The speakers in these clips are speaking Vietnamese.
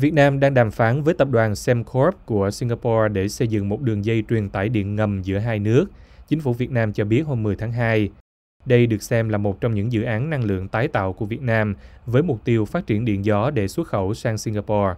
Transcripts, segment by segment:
Việt Nam đang đàm phán với tập đoàn SemCorp của Singapore để xây dựng một đường dây truyền tải điện ngầm giữa hai nước, chính phủ Việt Nam cho biết hôm 10 tháng 2. Đây được xem là một trong những dự án năng lượng tái tạo của Việt Nam với mục tiêu phát triển điện gió để xuất khẩu sang Singapore.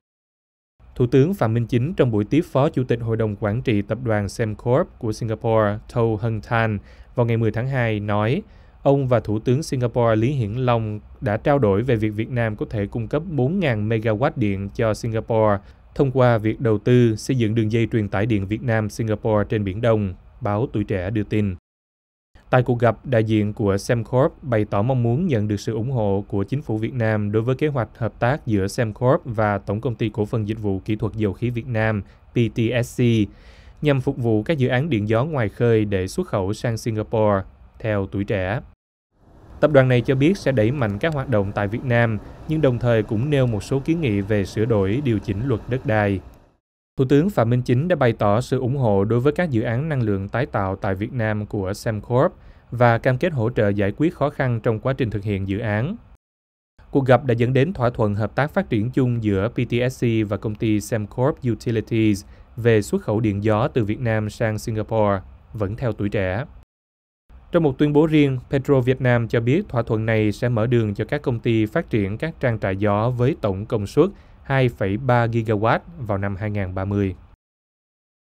Thủ tướng Phạm Minh Chính trong buổi tiếp Phó Chủ tịch Hội đồng Quản trị Tập đoàn SemCorp của Singapore Tho Hân Thanh vào ngày 10 tháng 2 nói Ông và Thủ tướng Singapore Lý Hiển Long đã trao đổi về việc Việt Nam có thể cung cấp 4.000 megawatt điện cho Singapore thông qua việc đầu tư xây dựng đường dây truyền tải điện Việt Nam-Singapore trên Biển Đông, báo Tuổi Trẻ đưa tin. Tại cuộc gặp, đại diện của Semcorp bày tỏ mong muốn nhận được sự ủng hộ của chính phủ Việt Nam đối với kế hoạch hợp tác giữa Semcorp và Tổng công ty cổ phần dịch vụ kỹ thuật dầu khí Việt Nam PTSC nhằm phục vụ các dự án điện gió ngoài khơi để xuất khẩu sang Singapore theo tuổi trẻ. Tập đoàn này cho biết sẽ đẩy mạnh các hoạt động tại Việt Nam, nhưng đồng thời cũng nêu một số kiến nghị về sửa đổi điều chỉnh luật đất đai. Thủ tướng Phạm Minh Chính đã bày tỏ sự ủng hộ đối với các dự án năng lượng tái tạo tại Việt Nam của Semcorp và cam kết hỗ trợ giải quyết khó khăn trong quá trình thực hiện dự án. Cuộc gặp đã dẫn đến thỏa thuận hợp tác phát triển chung giữa PTSC và công ty Semcorp Utilities về xuất khẩu điện gió từ Việt Nam sang Singapore, vẫn theo tuổi trẻ. Trong một tuyên bố riêng, Petro Việt Nam cho biết thỏa thuận này sẽ mở đường cho các công ty phát triển các trang trại gió với tổng công suất 2,3 gigawatt vào năm 2030.